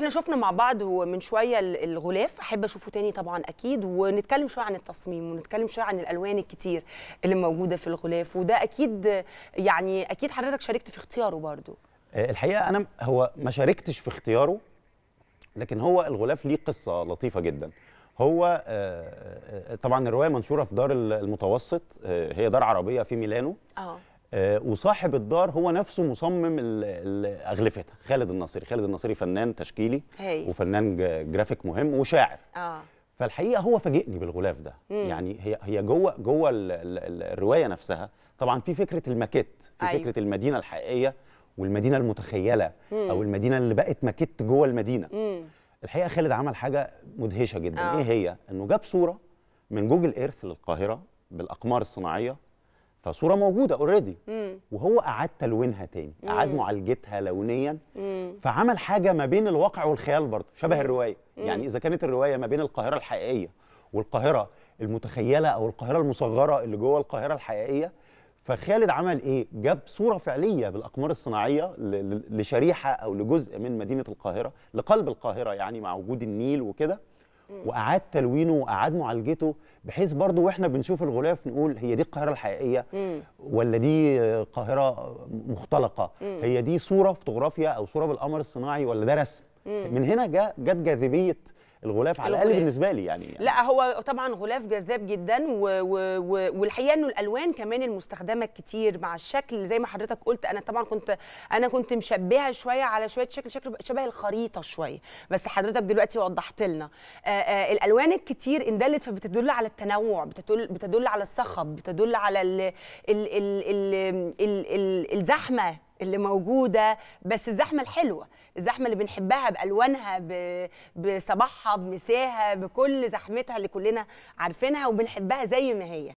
احنا شفنا مع بعض ومن شويه الغلاف احب اشوفه تاني طبعا اكيد ونتكلم شويه عن التصميم ونتكلم شويه عن الالوان الكتير اللي موجوده في الغلاف وده اكيد يعني اكيد حضرتك شاركت في اختياره برضو آه، الحقيقه انا هو ما شاركتش في اختياره لكن هو الغلاف ليه قصه لطيفه جدا هو آه، آه، طبعا الروايه منشوره في دار المتوسط هي دار عربيه في ميلانو اه آه، وصاحب الدار هو نفسه مصمم اغلفتها خالد الناصري خالد الناصري فنان تشكيلي هي. وفنان جرافيك مهم وشاعر آه. فالحقيقه هو فاجئني بالغلاف ده مم. يعني هي هي جوه جوه الروايه نفسها طبعا في فكره الماكيت في أيوه. فكره المدينه الحقيقيه والمدينه المتخيله مم. او المدينه اللي بقت ماكيت جوه المدينه مم. الحقيقه خالد عمل حاجه مدهشه جدا آه. ايه هي انه جاب صوره من جوجل ايرث للقاهره بالاقمار الصناعيه فصوره موجوده اوريدي وهو اعاد تلوينها تاني اعاد معالجتها لونيا مم. فعمل حاجه ما بين الواقع والخيال برضه شبه الروايه مم. يعني اذا كانت الروايه ما بين القاهره الحقيقيه والقاهره المتخيله او القاهره المصغره اللي جوه القاهره الحقيقيه فخالد عمل ايه جاب صوره فعليه بالاقمار الصناعيه لشريحه او لجزء من مدينه القاهره لقلب القاهره يعني مع وجود النيل وكده واعاد تلوينه واعاد معالجته بحيث برضه واحنا بنشوف الغلاف نقول هي دي القاهره الحقيقيه ولا دي قاهره مختلقه هي دي صوره فوتوغرافيا او صوره بالقمر الصناعي ولا ده رسم من هنا جت جاذبيه الغلاف على الاقل بالنسبه لي يعني, يعني لا هو طبعا غلاف جذاب جدا و... و... والحقيقه انه الالوان كمان المستخدمه كتير مع الشكل زي ما حضرتك قلت انا طبعا كنت انا كنت مشبهه شويه على شويه شكل شكل شبه الخريطه شويه بس حضرتك دلوقتي وضحت لنا آآ آآ الالوان الكتير اندلت فبتدل على التنوع بتدل بتدل على الصخب بتدل على ال... ال... ال... ال... ال... ال... الزحمه اللي موجوده بس الزحمه الحلوه الزحمه اللي بنحبها بالوانها بصباحها بمساها بكل زحمتها اللي كلنا عارفينها وبنحبها زي ما هي